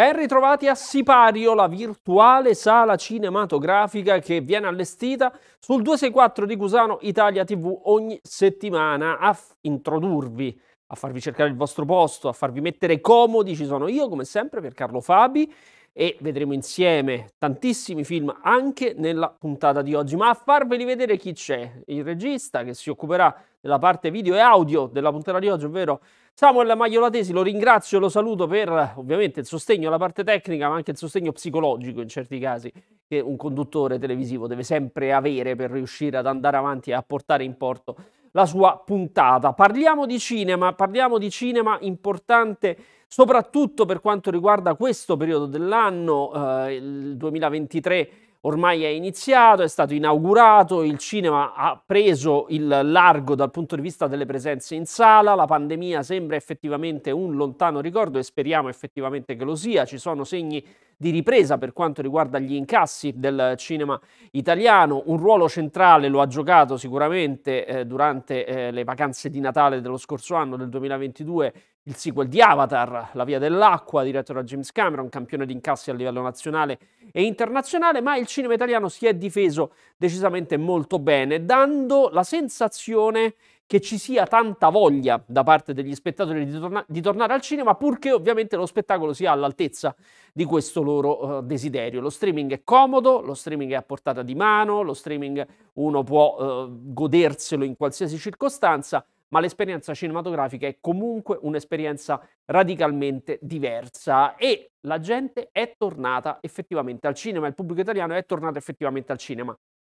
Ben ritrovati a Sipario, la virtuale sala cinematografica che viene allestita sul 264 di Cusano Italia TV ogni settimana a introdurvi, a farvi cercare il vostro posto, a farvi mettere comodi. Ci sono io, come sempre, per Carlo Fabi e vedremo insieme tantissimi film anche nella puntata di oggi. Ma a farveli vedere chi c'è, il regista che si occuperà della parte video e audio della puntata di oggi, ovvero Samuel Maiolatesi, lo ringrazio, e lo saluto per ovviamente il sostegno alla parte tecnica, ma anche il sostegno psicologico in certi casi che un conduttore televisivo deve sempre avere per riuscire ad andare avanti e a portare in porto la sua puntata. Parliamo di cinema, parliamo di cinema importante soprattutto per quanto riguarda questo periodo dell'anno, eh, il 2023 ormai è iniziato, è stato inaugurato, il cinema ha preso il largo dal punto di vista delle presenze in sala, la pandemia sembra effettivamente un lontano ricordo e speriamo effettivamente che lo sia, ci sono segni di ripresa per quanto riguarda gli incassi del cinema italiano, un ruolo centrale lo ha giocato sicuramente eh, durante eh, le vacanze di Natale dello scorso anno del 2022 il sequel di Avatar, La via dell'acqua, diretto da James Cameron, campione di incassi a livello nazionale e internazionale, ma il cinema italiano si è difeso decisamente molto bene, dando la sensazione che ci sia tanta voglia da parte degli spettatori di, torna- di tornare al cinema, purché ovviamente lo spettacolo sia all'altezza di questo loro uh, desiderio. Lo streaming è comodo, lo streaming è a portata di mano, lo streaming uno può uh, goderselo in qualsiasi circostanza ma l'esperienza cinematografica è comunque un'esperienza radicalmente diversa e la gente è tornata effettivamente al cinema, il pubblico italiano è tornato effettivamente al cinema.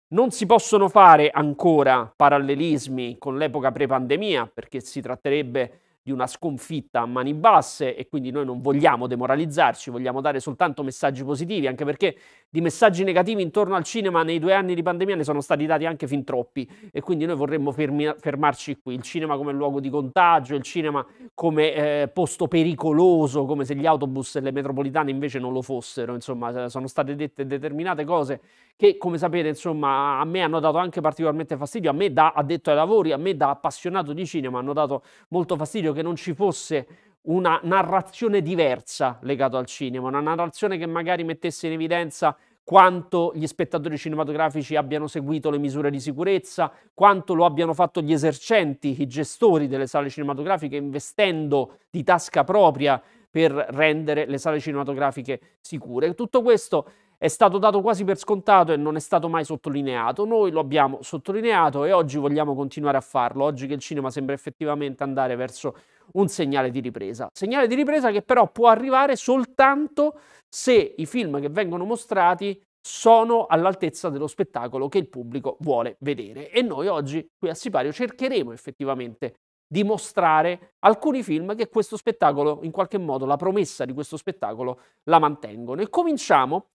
Non si possono fare ancora parallelismi con l'epoca pre-pandemia perché si tratterebbe di una sconfitta a mani basse e quindi noi non vogliamo demoralizzarci, vogliamo dare soltanto messaggi positivi, anche perché di messaggi negativi intorno al cinema nei due anni di pandemia ne sono stati dati anche fin troppi e quindi noi vorremmo fermi- fermarci qui, il cinema come luogo di contagio, il cinema come eh, posto pericoloso, come se gli autobus e le metropolitane invece non lo fossero, insomma sono state dette determinate cose che come sapete insomma a me hanno dato anche particolarmente fastidio, a me da addetto ai lavori, a me da appassionato di cinema hanno dato molto fastidio necessario che non ci fosse una narrazione diversa legata al cinema, una narrazione che magari mettesse in evidenza quanto gli spettatori cinematografici abbiano seguito le misure di sicurezza, quanto lo abbiano fatto gli esercenti, i gestori delle sale cinematografiche, investendo di tasca propria per rendere le sale cinematografiche sicure. Tutto questo è stato dato quasi per scontato e non è stato mai sottolineato. Noi lo abbiamo sottolineato e oggi vogliamo continuare a farlo, oggi che il cinema sembra effettivamente andare verso un segnale di ripresa. Segnale di ripresa che però può arrivare soltanto se i film che vengono mostrati sono all'altezza dello spettacolo che il pubblico vuole vedere. E noi oggi qui a Sipario cercheremo effettivamente di mostrare alcuni film che questo spettacolo, in qualche modo, la promessa di questo spettacolo la mantengono. E cominciamo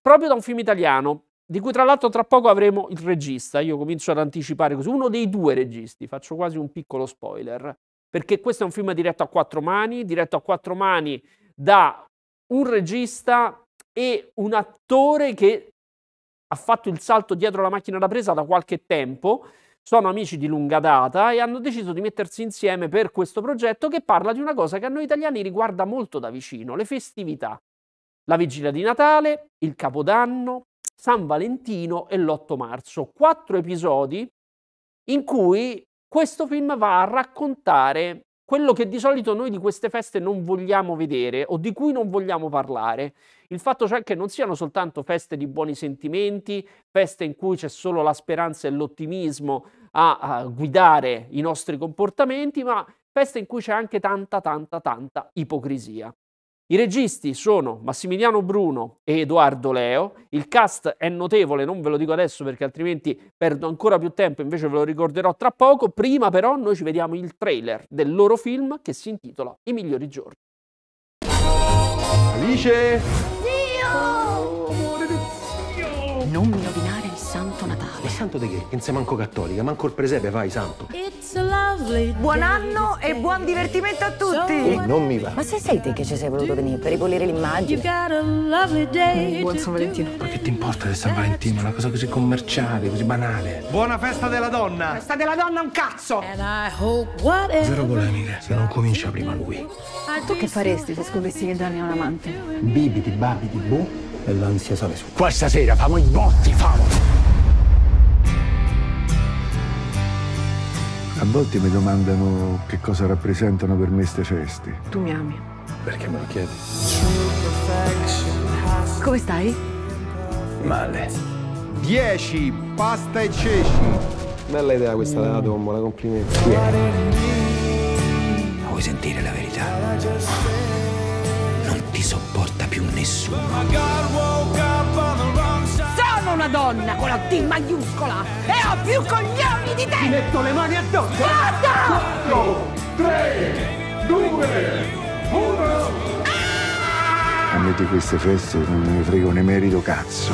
proprio da un film italiano, di cui tra l'altro tra poco avremo il regista, io comincio ad anticipare così, uno dei due registi, faccio quasi un piccolo spoiler, perché questo è un film diretto a quattro mani, diretto a quattro mani da un regista e un attore che ha fatto il salto dietro la macchina da presa da qualche tempo, sono amici di lunga data e hanno deciso di mettersi insieme per questo progetto che parla di una cosa che a noi italiani riguarda molto da vicino, le festività la vigilia di Natale, il Capodanno, San Valentino e l'8 marzo. Quattro episodi in cui questo film va a raccontare quello che di solito noi di queste feste non vogliamo vedere o di cui non vogliamo parlare. Il fatto cioè che non siano soltanto feste di buoni sentimenti, feste in cui c'è solo la speranza e l'ottimismo a, a guidare i nostri comportamenti, ma feste in cui c'è anche tanta, tanta, tanta ipocrisia. I registi sono Massimiliano Bruno e Edoardo Leo, il cast è notevole, non ve lo dico adesso perché altrimenti perdo ancora più tempo, invece ve lo ricorderò tra poco, prima però noi ci vediamo il trailer del loro film che si intitola I migliori giorni. Alice! Zio! Oh, Dio! Non mi santo di che? Che non sei manco cattolica, manco il presepe vai, santo. Buon anno e buon divertimento a tutti! E non mi va. Ma se sei te che ci sei voluto venire per ripulire l'immagine? Mm, buon San Valentino. Ma che ti importa del San Valentino? Una cosa così commerciale, così banale. Buona festa della donna! Festa della donna un cazzo! Zero polemiche, se non comincia prima lui. Tu che faresti se scopresti che Dani è un amante? Bibidi, babidi, bu boh, e l'ansia sale su. Questa sera famo i botti, famo! A volte mi domandano che cosa rappresentano per me queste feste. Tu mi ami. Perché me lo chiedi? Come stai? Male. 10, pasta e ceci. Bella idea questa della tombola, complimenti. Yeah. vuoi sentire la verità? Non ti sopporta più nessuno donna con la D maiuscola e ho più coglioni di te! Ti metto le mani addosso! Basta! 4, 3, 2, 1... A me di queste feste non me ne frego un emerito cazzo.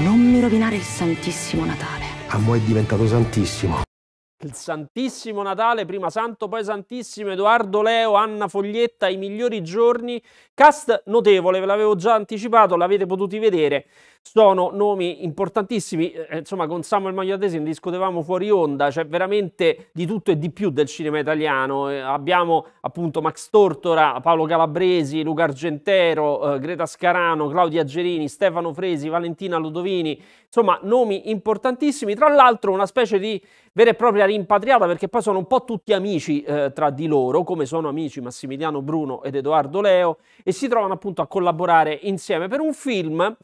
Non mi rovinare il Santissimo Natale a mo' è diventato santissimo. Il Santissimo Natale, prima Santo, poi Santissimo, Edoardo Leo, Anna Foglietta, i migliori giorni, cast notevole, ve l'avevo già anticipato, l'avete potuti vedere sono nomi importantissimi, eh, eh, insomma con Samuel Magliatesi ne discutevamo fuori onda, c'è cioè veramente di tutto e di più del cinema italiano, eh, abbiamo appunto Max Tortora, Paolo Calabresi, Luca Argentero, eh, Greta Scarano, Claudia Gerini, Stefano Fresi, Valentina Ludovini, insomma nomi importantissimi, tra l'altro una specie di vera e propria rimpatriata perché poi sono un po' tutti amici eh, tra di loro, come sono amici Massimiliano Bruno ed Edoardo Leo e si trovano appunto a collaborare insieme per un film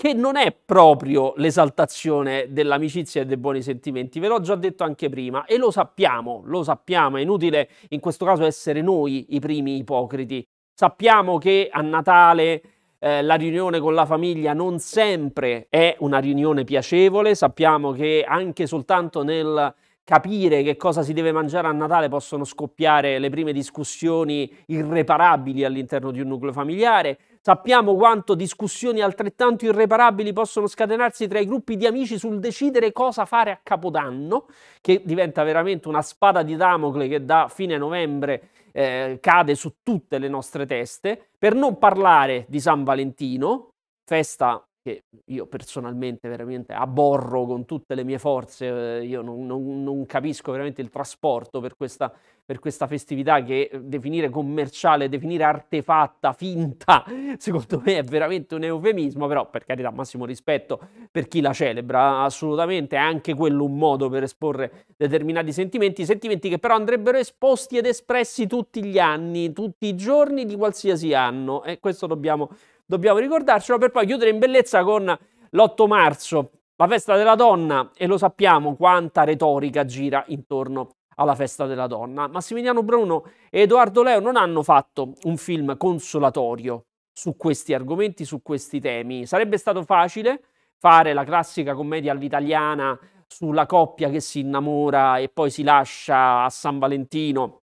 che non è proprio l'esaltazione dell'amicizia e dei buoni sentimenti, ve l'ho già detto anche prima e lo sappiamo, lo sappiamo, è inutile in questo caso essere noi i primi ipocriti. Sappiamo che a Natale eh, la riunione con la famiglia non sempre è una riunione piacevole, sappiamo che anche soltanto nel capire che cosa si deve mangiare a Natale possono scoppiare le prime discussioni irreparabili all'interno di un nucleo familiare, Sappiamo quanto discussioni altrettanto irreparabili possono scatenarsi tra i gruppi di amici sul decidere cosa fare a Capodanno, che diventa veramente una spada di Damocle che da fine novembre eh, cade su tutte le nostre teste, per non parlare di San Valentino, festa che io personalmente veramente aborro con tutte le mie forze, eh, io non, non, non capisco veramente il trasporto per questa, per questa, festività che eh, definire commerciale, definire artefatta, finta, secondo me è veramente un eufemismo, però per carità massimo rispetto per chi la celebra, assolutamente è anche quello un modo per esporre determinati sentimenti, sentimenti che però andrebbero esposti ed espressi tutti gli anni, tutti i giorni di qualsiasi anno e questo dobbiamo dobbiamo ricordarcelo per poi chiudere in bellezza con l'8 marzo, la festa della donna, e lo sappiamo quanta retorica gira intorno alla festa della donna. Massimiliano Bruno e Edoardo Leo non hanno fatto un film consolatorio su questi argomenti, su questi temi. Sarebbe stato facile fare la classica commedia all'italiana sulla coppia che si innamora e poi si lascia a San Valentino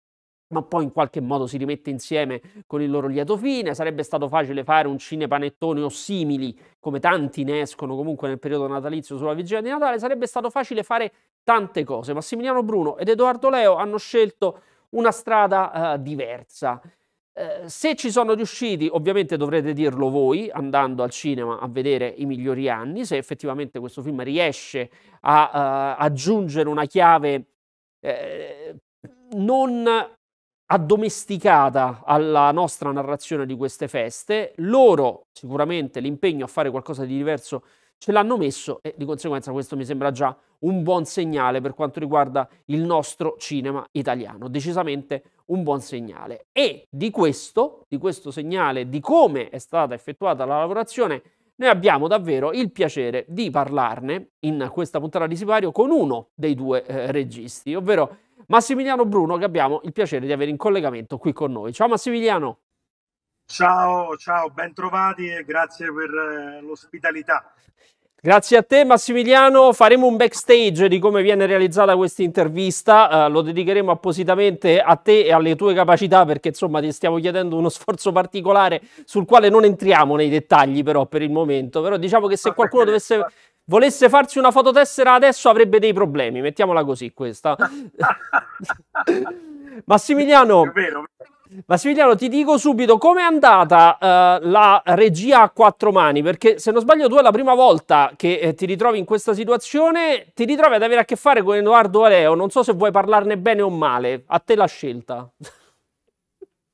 ma poi in qualche modo si rimette insieme con il loro lieto fine. Sarebbe stato facile fare un cinepanettone o simili, come tanti ne escono comunque nel periodo natalizio sulla vigilia di Natale. Sarebbe stato facile fare tante cose. Massimiliano Bruno ed Edoardo Leo hanno scelto una strada uh, diversa. Uh, se ci sono riusciti, ovviamente dovrete dirlo voi andando al cinema a vedere i migliori anni, se effettivamente questo film riesce a uh, aggiungere una chiave non addomesticata alla nostra narrazione di queste feste. Loro sicuramente l'impegno a fare qualcosa di diverso ce l'hanno messo e di conseguenza questo mi sembra già un buon segnale per quanto riguarda il nostro cinema italiano, decisamente un buon segnale. E di questo, di questo segnale, di come è stata effettuata la lavorazione, noi abbiamo davvero il piacere di parlarne in questa puntata di Sipario con uno dei due eh, registi, ovvero Massimiliano Bruno, che abbiamo il piacere di avere in collegamento qui con noi. Ciao Massimiliano. Ciao, ciao, bentrovati e grazie per eh, l'ospitalità. Grazie a te Massimiliano, faremo un backstage di come viene realizzata questa intervista, eh, lo dedicheremo appositamente a te e alle tue capacità perché insomma ti stiamo chiedendo uno sforzo particolare sul quale non entriamo nei dettagli però per il momento, però diciamo che se qualcuno dovesse volesse farsi una fototessera adesso avrebbe dei problemi, mettiamola così questa. Massimiliano, vero, Massimiliano, ti dico subito come è andata uh, la regia a quattro mani, perché se non sbaglio tu è la prima volta che eh, ti ritrovi in questa situazione, ti ritrovi ad avere a che fare con Edoardo Aleo, non so se vuoi parlarne bene o male, a te la scelta.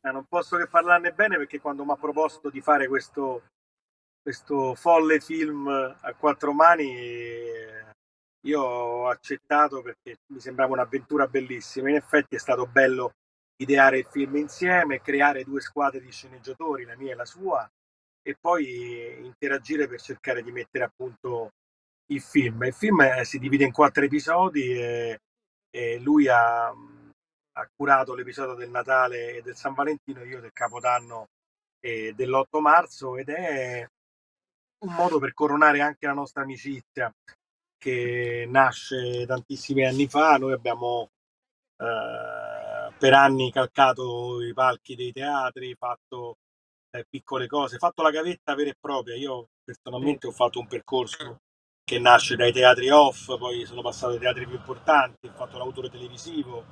Eh, non posso che parlarne bene perché quando mi ha proposto di fare questo questo folle film a quattro mani io ho accettato perché mi sembrava un'avventura bellissima. In effetti è stato bello ideare il film insieme, creare due squadre di sceneggiatori, la mia e la sua, e poi interagire per cercare di mettere a punto il film. Il film eh, si divide in quattro episodi e, e lui ha, ha, curato l'episodio del Natale e del San Valentino, io del Capodanno e dell'8 marzo ed è un modo per coronare anche la nostra amicizia che nasce tantissimi anni fa. Noi abbiamo eh, per anni calcato i palchi dei teatri, fatto eh, piccole cose, fatto la gavetta vera e propria. Io personalmente ho fatto un percorso che nasce dai teatri off, poi sono passato ai teatri più importanti, ho fatto l'autore televisivo,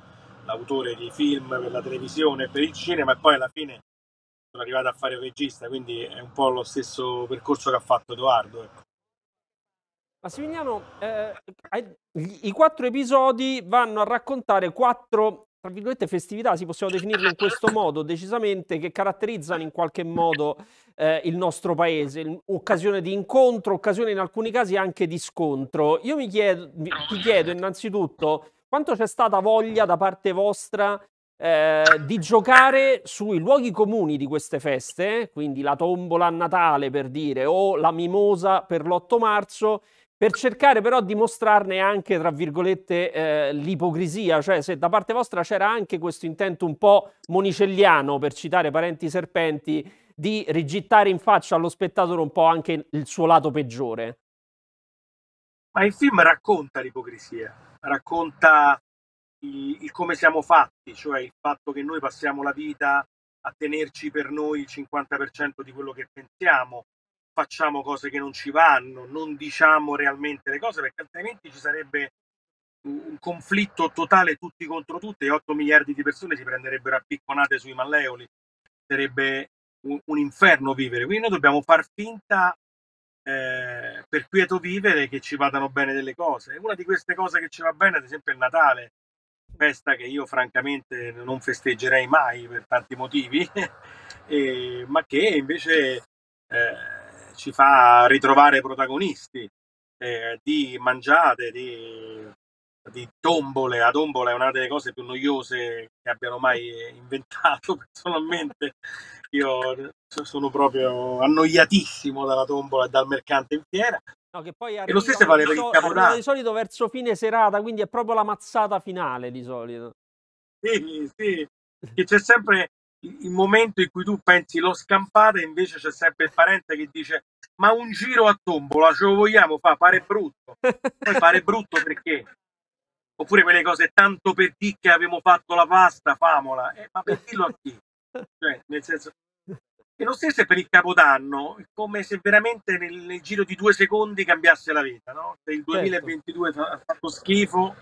l'autore di film per la televisione, e per il cinema e poi alla fine sono arrivato a fare il regista, quindi è un po' lo stesso percorso che ha fatto Edoardo. Ecco. Massimiliano, eh, i quattro episodi vanno a raccontare quattro, tra virgolette, festività, si possiamo definirle in questo modo, decisamente, che caratterizzano in qualche modo eh, il nostro paese. Occasione di incontro, occasione in alcuni casi anche di scontro. Io mi chiedo, ti chiedo innanzitutto quanto c'è stata voglia da parte vostra eh, di giocare sui luoghi comuni di queste feste, quindi la tombola a Natale per dire, o la mimosa per l'8 marzo, per cercare però di mostrarne anche, tra virgolette, eh, l'ipocrisia, cioè se da parte vostra c'era anche questo intento un po' monicelliano, per citare parenti serpenti, di rigittare in faccia allo spettatore un po' anche il suo lato peggiore. Ma il film racconta l'ipocrisia, racconta il, il come siamo fatti, cioè il fatto che noi passiamo la vita a tenerci per noi il 50% di quello che pensiamo, facciamo cose che non ci vanno, non diciamo realmente le cose, perché altrimenti ci sarebbe un conflitto totale tutti contro tutti e 8 miliardi di persone si prenderebbero a picconate sui malleoli. Sarebbe un, un inferno vivere. Quindi noi dobbiamo far finta eh, per quieto vivere che ci vadano bene delle cose. una di queste cose che ci va bene, ad esempio, è il Natale festa che io francamente non festeggerei mai per tanti motivi, e, ma che invece eh, ci fa ritrovare protagonisti eh, di mangiate, di, di tombole. La tombola è una delle cose più noiose che abbiano mai inventato personalmente. Io sono proprio annoiatissimo dalla tombola e dal mercante in fiera. No, che poi arriva, e lo stesso vale per il Capodanno. di solito verso fine serata, quindi è proprio la mazzata finale di solito. Sì, sì, che c'è sempre il momento in cui tu pensi l'ho scampata, invece c'è sempre il parente che dice ma un giro a tombola ce lo vogliamo fa, pare brutto. Poi pare brutto perché? Oppure quelle cose tanto per dì che abbiamo fatto la pasta, famola. Eh, ma per dirlo a chi? Cioè, nel senso, e lo stesso è per il capodanno, come se veramente nel, nel giro di due secondi cambiasse la vita, no? Se il 2022 certo. ha fatto schifo,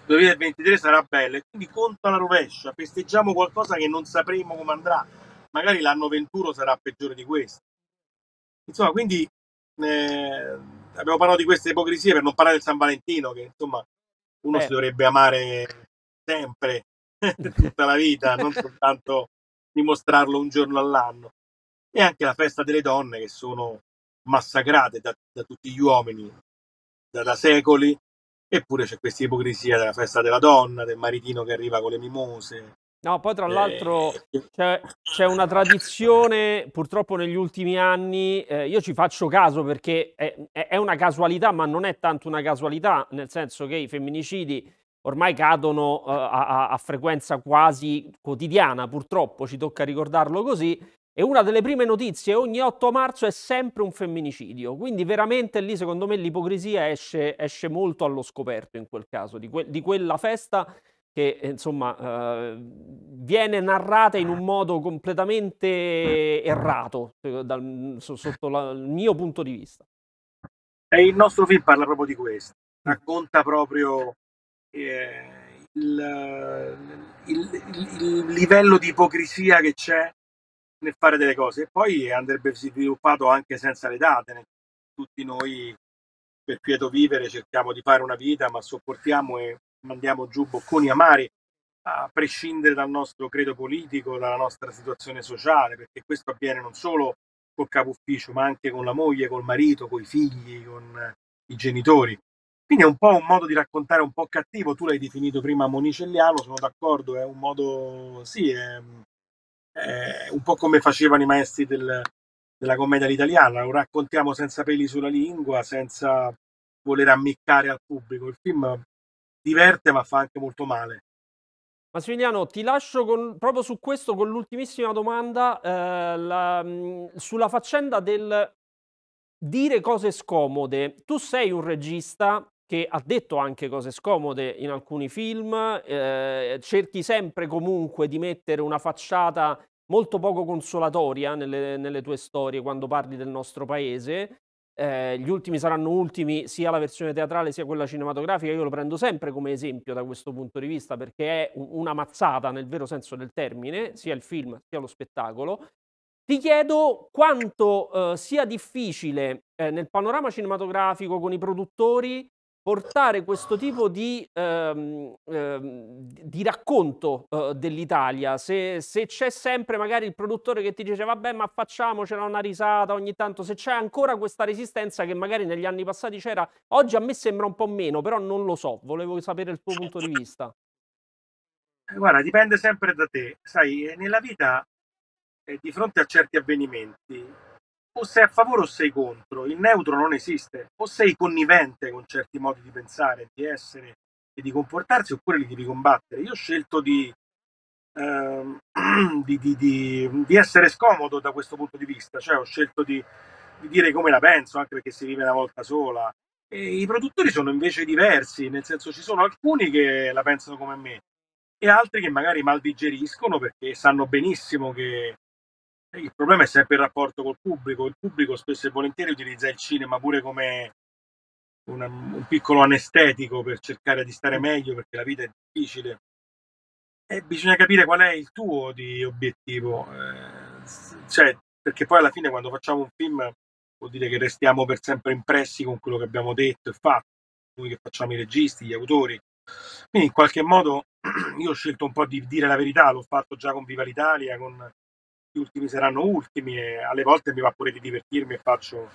il 2023 sarà bello, e quindi conto alla rovescia, festeggiamo qualcosa che non sapremo come andrà, magari l'anno 21 sarà peggiore di questo. Insomma, quindi eh, abbiamo parlato di queste ipocrisie per non parlare del San Valentino, che insomma uno Beh. si dovrebbe amare sempre, tutta la vita, non soltanto dimostrarlo un giorno all'anno e anche la festa delle donne che sono massacrate da, da tutti gli uomini da, da secoli, eppure c'è questa ipocrisia della festa della donna, del maritino che arriva con le mimose, No, poi tra eh, l'altro c'è, c'è, una tradizione, purtroppo negli ultimi anni, eh, io ci faccio caso perché è, è, una casualità, ma non è tanto una casualità, nel senso che i femminicidi ormai cadono eh, a, a, frequenza quasi quotidiana, purtroppo ci tocca ricordarlo così, e una delle prime notizie ogni 8 marzo è sempre un femminicidio, quindi veramente lì secondo me l'ipocrisia esce, esce molto allo scoperto in quel caso, di, que- di quella festa che eh, insomma eh, viene narrata in un modo completamente errato eh, dal, sotto la, il mio punto di vista. E il nostro film parla proprio di questo, racconta proprio eh, il, il, il, il livello di ipocrisia che c'è nel fare delle cose e poi andrebbe sviluppato anche senza le date. Tutti noi per quieto vivere cerchiamo di fare una vita, ma sopportiamo e mandiamo giù bocconi amari a prescindere dal nostro credo politico, dalla nostra situazione sociale, perché questo avviene non solo col capo ufficio, ma anche con la moglie, col marito, coi figli, con i genitori. Quindi è un po' un modo di raccontare un po' cattivo, tu l'hai definito prima monicelliano, sono d'accordo, è un modo, sì, è, eh, un po' come facevano i maestri del, della commedia all'italiana, lo raccontiamo senza peli sulla lingua, senza voler ammiccare al pubblico. Il film diverte ma fa anche molto male. Massimiliano, ti lascio con, proprio su questo con l'ultimissima domanda eh, la, sulla faccenda del dire cose scomode. Tu sei un regista che ha detto anche cose scomode in alcuni film, eh, cerchi sempre comunque di mettere una facciata molto poco consolatoria nelle, nelle tue storie quando parli del nostro paese. Eh, gli ultimi saranno ultimi, sia la versione teatrale sia quella cinematografica. Io lo prendo sempre come esempio da questo punto di vista perché è una mazzata nel vero senso del termine, sia il film sia lo spettacolo. Ti chiedo quanto eh, sia difficile eh, nel panorama cinematografico con i produttori portare questo tipo di, ehm, ehm, di racconto eh, dell'Italia. Se, se, c'è sempre magari il produttore che ti dice vabbè ma facciamocela una risata ogni tanto, se c'è ancora questa resistenza che magari negli anni passati c'era, oggi a me sembra un po' meno, però non lo so, volevo sapere il tuo punto di vista. Eh, guarda, dipende sempre da te. Sai, nella vita, eh, di fronte a certi avvenimenti, o sei a favore o sei contro. Il neutro non esiste. O sei connivente con certi modi di pensare, di essere e di comportarsi, oppure li devi combattere. Io ho scelto di, ehm, di, di, di essere scomodo da questo punto di vista, cioè ho scelto di, dire come la penso, anche perché si vive una volta sola. E I produttori sono invece diversi, nel senso ci sono alcuni che la pensano come me e altri che magari mal digeriscono perché sanno benissimo che il problema è sempre il rapporto col pubblico. Il pubblico spesso e volentieri utilizza il cinema pure come una- un piccolo anestetico per cercare di stare meglio, perché la vita è difficile. E bisogna capire qual è il tuo di obiettivo, ehm, cioè perché poi alla fine quando facciamo un film vuol dire che restiamo per sempre impressi con quello che abbiamo detto e fatto, noi che facciamo i registi, gli autori. Quindi in qualche modo io ho scelto un po' di dire la verità, l'ho fatto già con Viva l'Italia, con gli ultimi saranno ultimi e alle volte mi va pure di divertirmi e faccio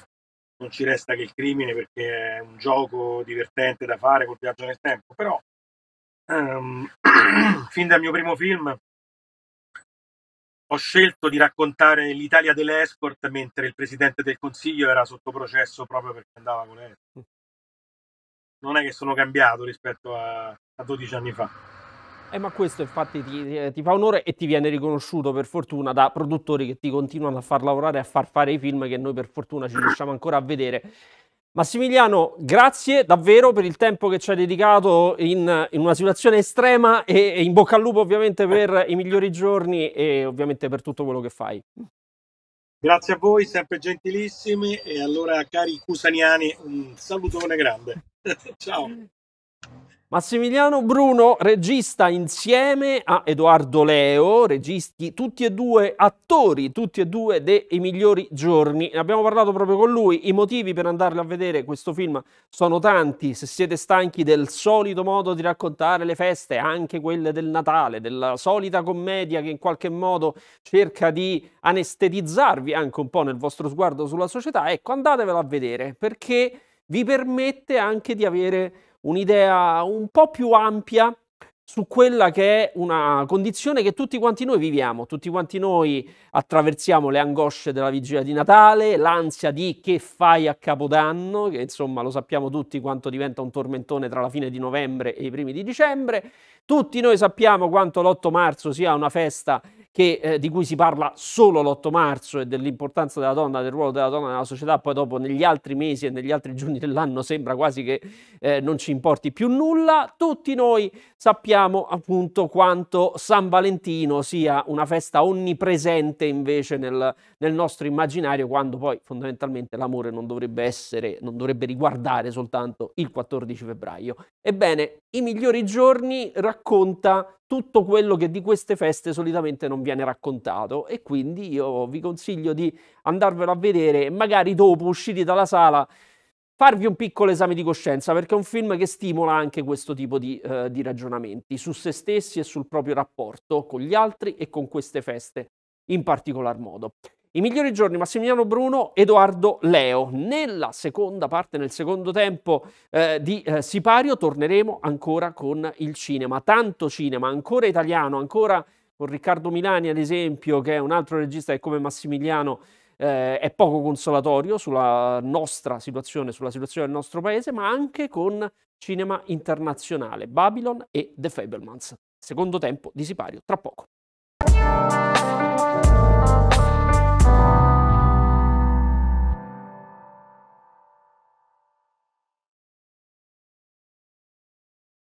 non ci resta che il crimine perché è un gioco divertente da fare col viaggio nel tempo, però ehm, fin dal mio primo film ho scelto di raccontare l'Italia dell'escort mentre il presidente del consiglio era sotto processo proprio perché andava con l'escort. Non è che sono cambiato rispetto a, a 12 anni fa. Eh, ma questo infatti ti, eh, ti, fa onore e ti viene riconosciuto per fortuna da produttori che ti continuano a far lavorare e a far fare i film che noi per fortuna ci riusciamo ancora a vedere. Massimiliano, grazie davvero per il tempo che ci hai dedicato in, in una situazione estrema e, e, in bocca al lupo ovviamente per i migliori giorni e ovviamente per tutto quello che fai. Grazie a voi, sempre gentilissimi e allora cari cusaniani un salutone grande. Ciao. Massimiliano Bruno, regista insieme a Edoardo Leo, registi tutti e due attori, tutti e due dei migliori giorni. Ne abbiamo parlato proprio con lui, i motivi per andarlo a vedere questo film sono tanti, se siete stanchi del solito modo di raccontare le feste, anche quelle del Natale, della solita commedia che in qualche modo cerca di anestetizzarvi anche un po' nel vostro sguardo sulla società, ecco andatevelo a vedere perché vi permette anche di avere un'idea un po' più ampia su quella che è una condizione che tutti quanti noi viviamo, tutti quanti noi attraversiamo le angosce della vigilia di Natale, l'ansia di che fai a Capodanno, che insomma lo sappiamo tutti quanto diventa un tormentone tra la fine di novembre e i primi di dicembre, tutti noi sappiamo quanto l'8 marzo sia una festa che, eh, di cui si parla solo l'8 marzo e dell'importanza della donna, del ruolo della donna nella società, poi dopo negli altri mesi e negli altri giorni dell'anno sembra quasi che eh, non ci importi più nulla, tutti noi sappiamo appunto quanto San Valentino sia una festa onnipresente invece nel, nel nostro immaginario, quando poi fondamentalmente l'amore non dovrebbe essere, non dovrebbe riguardare soltanto il 14 febbraio. Ebbene, i migliori giorni racconta tutto quello che di queste feste solitamente non vi viene raccontato e quindi io vi consiglio di andarvelo a vedere e magari dopo usciti dalla sala farvi un piccolo esame di coscienza perché è un film che stimola anche questo tipo di, eh, di ragionamenti su se stessi e sul proprio rapporto con gli altri e con queste feste in particolar modo. I migliori giorni Massimiliano Bruno, Edoardo Leo. Nella seconda parte, nel secondo tempo eh, di eh, Sipario, torneremo ancora con il cinema. Tanto cinema, ancora italiano, ancora con Riccardo Milani, ad esempio, che è un altro regista che come Massimiliano eh, è poco consolatorio sulla nostra situazione, sulla situazione del nostro paese, ma anche con cinema internazionale, Babylon e The Fablemans. Secondo tempo di Sipario, tra poco.